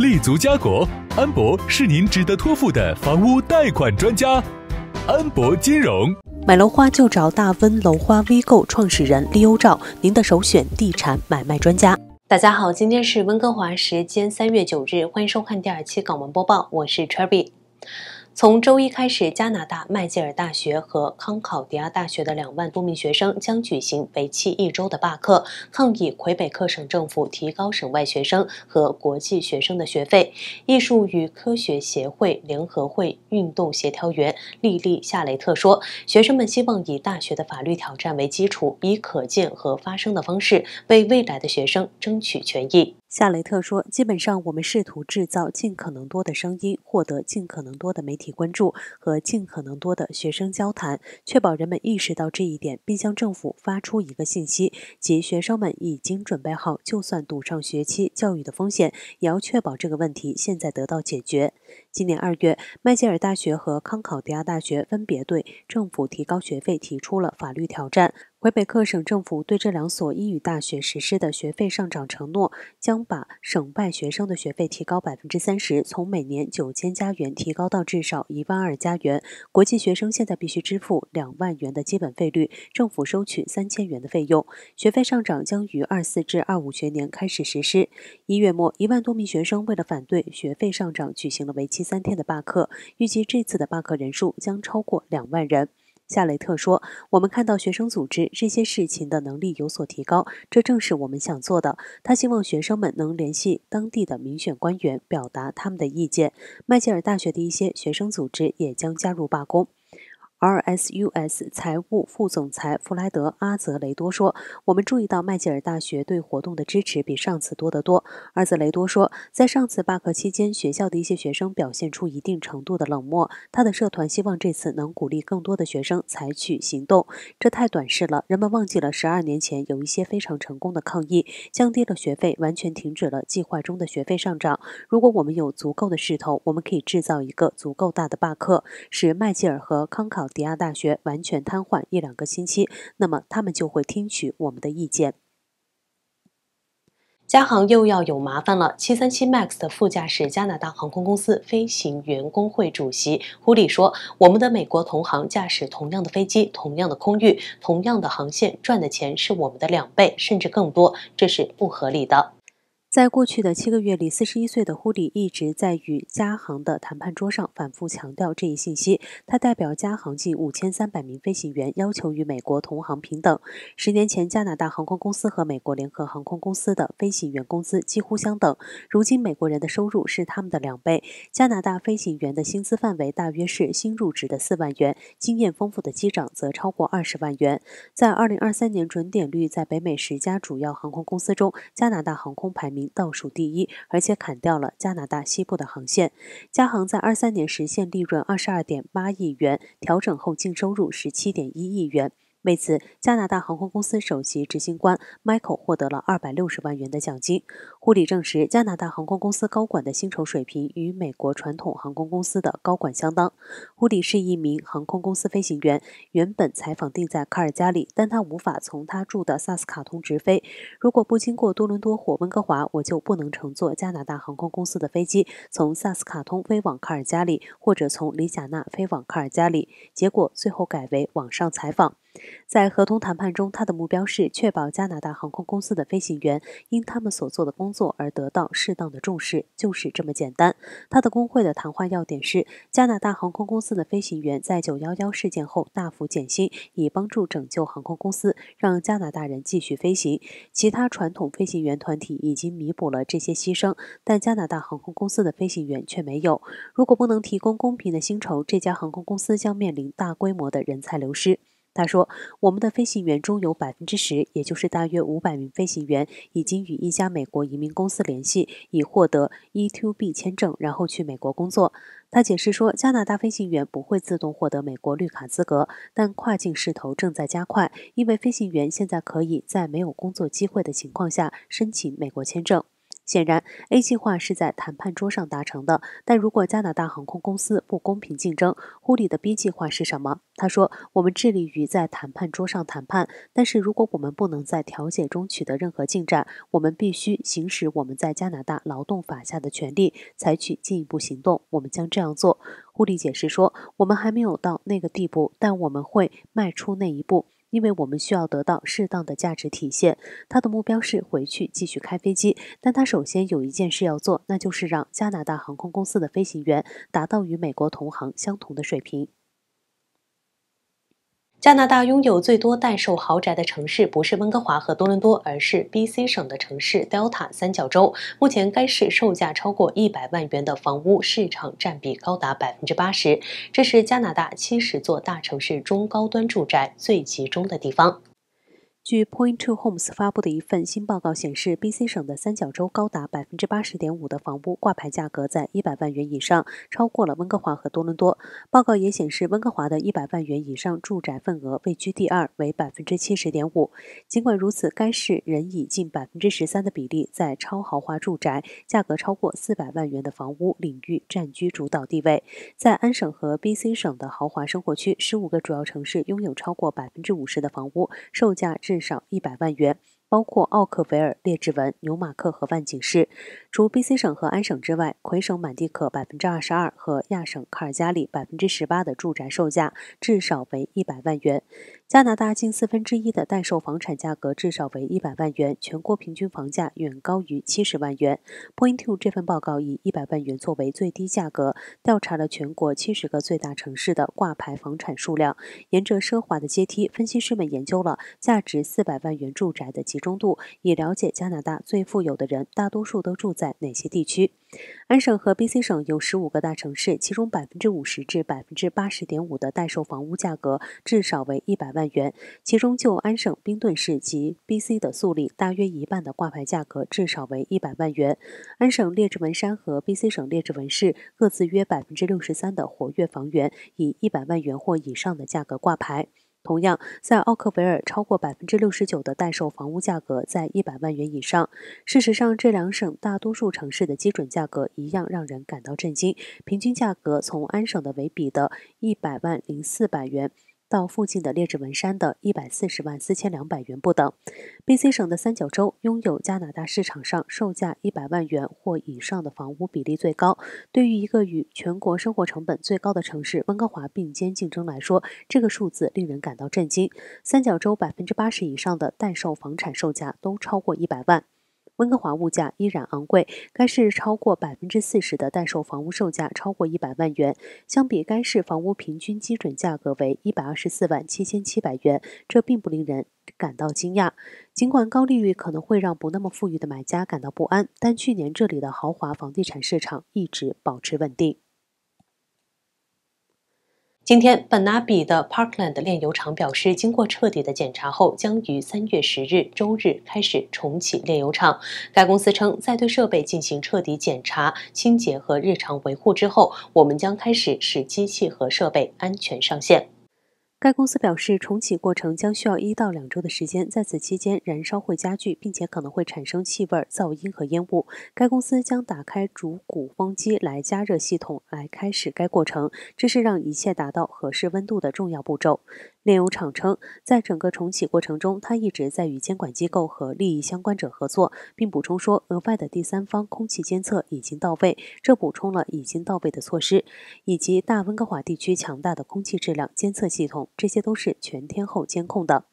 立足家国，安博是您值得托付的房屋贷款专家。安博金融，买楼花就找大温楼花微购创始人李欧照，您的首选地产买卖专家。大家好，今天是温哥华时间三月九日，欢迎收看第二期港闻播报，我是 t r r y 从周一开始，加拿大麦吉尔大学和康考迪亚大学的两万多名学生将举行为期一周的罢课，抗议魁北克省政府提高省外学生和国际学生的学费。艺术与科学协会联合会运动协调员莉莉·夏雷特说：“学生们希望以大学的法律挑战为基础，以可见和发声的方式，为未来的学生争取权益。”夏雷特说：“基本上，我们试图制造尽可能多的声音，获得尽可能多的媒体关注和尽可能多的学生交谈，确保人们意识到这一点，并向政府发出一个信息，即学生们已经准备好，就算赌上学期教育的风险，也要确保这个问题现在得到解决。”今年二月，麦吉尔大学和康考迪亚大学分别对政府提高学费提出了法律挑战。魁北克省政府对这两所英语大学实施的学费上涨承诺，将把省外学生的学费提高百分之三十，从每年九千加元提高到至少一万二加元。国际学生现在必须支付两万元的基本费率，政府收取三千元的费用。学费上涨将于二四至二五学年开始实施。一月末，一万多名学生为了反对学费上涨，举行了为期三天的罢课，预计这次的罢课人数将超过两万人。夏雷特说：“我们看到学生组织这些事情的能力有所提高，这正是我们想做的。”他希望学生们能联系当地的民选官员，表达他们的意见。麦吉尔大学的一些学生组织也将加入罢工。R.S.U.S. 财务副总裁弗莱德·阿泽雷多说：“我们注意到麦吉尔大学对活动的支持比上次多得多。”阿泽雷多说：“在上次罢课期间，学校的一些学生表现出一定程度的冷漠。他的社团希望这次能鼓励更多的学生采取行动。这太短视了。人们忘记了十二年前有一些非常成功的抗议，降低了学费，完全停止了计划中的学费上涨。如果我们有足够的势头，我们可以制造一个足够大的罢课，使麦吉尔和康考。迪亚大学完全瘫痪一两个星期，那么他们就会听取我们的意见。加航又要有麻烦了。七三七 MAX 的副驾驶加拿大航空公司飞行员工会主席胡里说：“我们的美国同行驾驶同样的飞机、同样的空域、同样的航线，赚的钱是我们的两倍甚至更多，这是不合理的。”在过去的七个月里，四十一岁的胡迪一直在与加航的谈判桌上反复强调这一信息。他代表加航近五千三百名飞行员，要求与美国同行平等。十年前，加拿大航空公司和美国联合航空公司的飞行员工资几乎相等。如今，美国人的收入是他们的两倍。加拿大飞行员的薪资范围大约是新入职的四万元，经验丰富的机长则超过二十万元。在二零二三年，准点率在北美十家主要航空公司中，加拿大航空排名。倒数第一，而且砍掉了加拿大西部的航线。嘉航在二三年实现利润二十二点八亿元，调整后净收入十七点一亿元。为此，加拿大航空公司首席执行官 Michael 获得了二百六十万元的奖金。胡理证实，加拿大航空公司高管的薪酬水平与美国传统航空公司的高管相当。胡理是一名航空公司飞行员，原本采访定在卡尔加里，但他无法从他住的萨斯卡通直飞。如果不经过多伦多或温哥华，我就不能乘坐加拿大航空公司的飞机从萨斯卡通飞往卡尔加里，或者从里贾纳飞往卡尔加里。结果最后改为网上采访。在合同谈判中，他的目标是确保加拿大航空公司的飞行员因他们所做的工作而得到适当的重视，就是这么简单。他的工会的谈话要点是：加拿大航空公司的飞行员在911事件后大幅减薪，以帮助拯救航空公司，让加拿大人继续飞行。其他传统飞行员团体已经弥补了这些牺牲，但加拿大航空公司的飞行员却没有。如果不能提供公平的薪酬，这家航空公司将面临大规模的人才流失。他说，我们的飞行员中有百分之十，也就是大约五百名飞行员，已经与一家美国移民公司联系，以获得 E2B 签证，然后去美国工作。他解释说，加拿大飞行员不会自动获得美国绿卡资格，但跨境势头正在加快，因为飞行员现在可以在没有工作机会的情况下申请美国签证。显然，A 计划是在谈判桌上达成的。但如果加拿大航空公司不公平竞争，护理的 B 计划是什么？他说：“我们致力于在谈判桌上谈判，但是如果我们不能在调解中取得任何进展，我们必须行使我们在加拿大劳动法下的权利，采取进一步行动。我们将这样做。”护理解释说：“我们还没有到那个地步，但我们会迈出那一步。”因为我们需要得到适当的价值体现。他的目标是回去继续开飞机，但他首先有一件事要做，那就是让加拿大航空公司的飞行员达到与美国同行相同的水平。加拿大拥有最多待售豪宅的城市不是温哥华和多伦多，而是 BC 省的城市 Delta 三角洲。目前，该市售价超过一百万元的房屋市场占比高达百分之八十，这是加拿大七十座大城市中高端住宅最集中的地方。据 p o i n t to h o m e s 发布的一份新报告显示，B.C. 省的三角洲高达百分之八十点五的房屋挂牌价格在一百万元以上，超过了温哥华和多伦多。报告也显示，温哥华的一百万元以上住宅份额位居第二，为百分之七十点五。尽管如此，该市仍以近百分之十三的比例在超豪华住宅价格超过四百万元的房屋领域占据主导地位。在安省和 B.C. 省的豪华生活区，十五个主要城市拥有超过百分之五十的房屋售价至。至少一百万元，包括奥克维尔、列治文、纽马克和万景市。除 BC 省和安省之外，魁省满地可百分之二十二和亚省卡尔加里百分之十八的住宅售价至少为一百万元。加拿大近四分之一的待售房产价格至少为一百万元，全国平均房价远高于七十万元。Point Two 这份报告以一百万元作为最低价格，调查了全国七十个最大城市的挂牌房产数量。沿着奢华的阶梯，分析师们研究了价值四百万元住宅的集中度，以了解加拿大最富有的人大多数都住在。在哪些地区？安省和 BC 省有十五个大城市，其中百分之五十至百分之八十点五的待售房屋价格至少为一百万元。其中就安省冰顿市及 BC 的素里，大约一半的挂牌价格至少为一百万元。安省列治文山和 BC 省列治文市各自约百分之六十三的活跃房源以一百万元或以上的价格挂牌。同样，在奥克维尔，超过百分之六十九的待售房屋价格在一百万元以上。事实上，这两省大多数城市的基准价格一样让人感到震惊，平均价格从安省的维比的一百万零四百元。到附近的列治文山的一百四十万四千两百元不等。BC 省的三角洲拥有加拿大市场上售价一百万元或以上的房屋比例最高。对于一个与全国生活成本最高的城市温哥华并肩竞争来说，这个数字令人感到震惊。三角洲百分之八十以上的待售房产售价都超过一百万。温哥华物价依然昂贵，该市超过百分之四十的待售房屋售价超过一百万元，相比该市房屋平均基准价格为一百二十四万七千七百元，这并不令人感到惊讶。尽管高利率可能会让不那么富裕的买家感到不安，但去年这里的豪华房地产市场一直保持稳定。今天，本拿比的 Parkland 炼油厂表示，经过彻底的检查后，将于三月十日周日开始重启炼油厂。该公司称，在对设备进行彻底检查、清洁和日常维护之后，我们将开始使机器和设备安全上线。该公司表示，重启过程将需要一到两周的时间，在此期间，燃烧会加剧，并且可能会产生气味、噪音和烟雾。该公司将打开主鼓风机来加热系统，来开始该过程，这是让一切达到合适温度的重要步骤。炼油厂称，在整个重启过程中，他一直在与监管机构和利益相关者合作，并补充说，额外的第三方空气监测已经到位，这补充了已经到位的措施，以及大温哥华地区强大的空气质量监测系统，这些都是全天候监控的。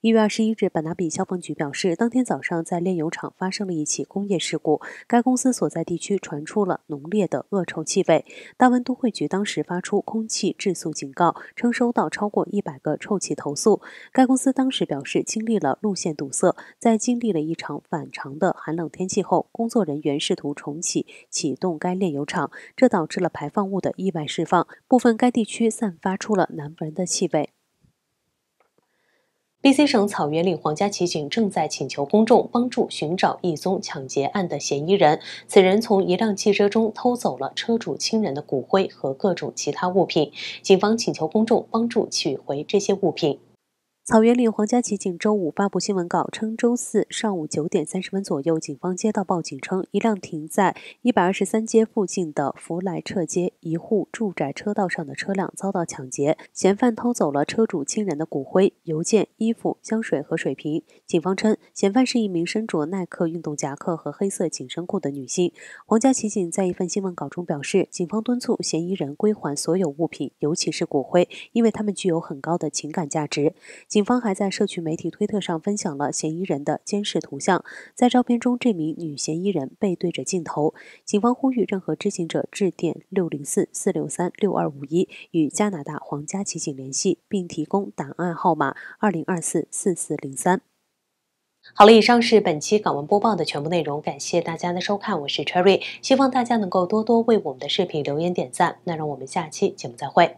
一月二十一日，本拿比消防局表示，当天早上在炼油厂发生了一起工业事故。该公司所在地区传出了浓烈的恶臭气味。大温都会局当时发出空气质素警告，称收到超过一百个臭气投诉。该公司当时表示，经历了路线堵塞，在经历了一场反常的寒冷天气后，工作人员试图重启启动该炼油厂，这导致了排放物的意外释放，部分该地区散发出了难闻的气味。BC 省草原岭皇家骑警正在请求公众帮助寻找一宗抢劫案的嫌疑人。此人从一辆汽车中偷走了车主亲人的骨灰和各种其他物品。警方请求公众帮助取回这些物品。草原里，皇家骑警周五发布新闻稿称，周四上午九点三十分左右，警方接到报警称，一辆停在一百二十三街附近的福莱彻街一户住宅车道上的车辆遭到抢劫，嫌犯偷走了车主亲人的骨灰、邮件、衣服、香水和水瓶。警方称，嫌犯是一名身着耐克运动夹克和黑色紧身裤的女性。皇家骑警在一份新闻稿中表示，警方敦促嫌疑人归还所有物品，尤其是骨灰，因为它们具有很高的情感价值。警方还在社区媒体推特上分享了嫌疑人的监视图像。在照片中，这名女嫌疑人背对着镜头。警方呼吁任何知情者致电六零四四六三六二五一与加拿大皇家骑警联系，并提供档案号码二零二四四四零三。好了，以上是本期港闻播报的全部内容，感谢大家的收看，我是 Cherry，希望大家能够多多为我们的视频留言、点赞，那让我们下期节目再会。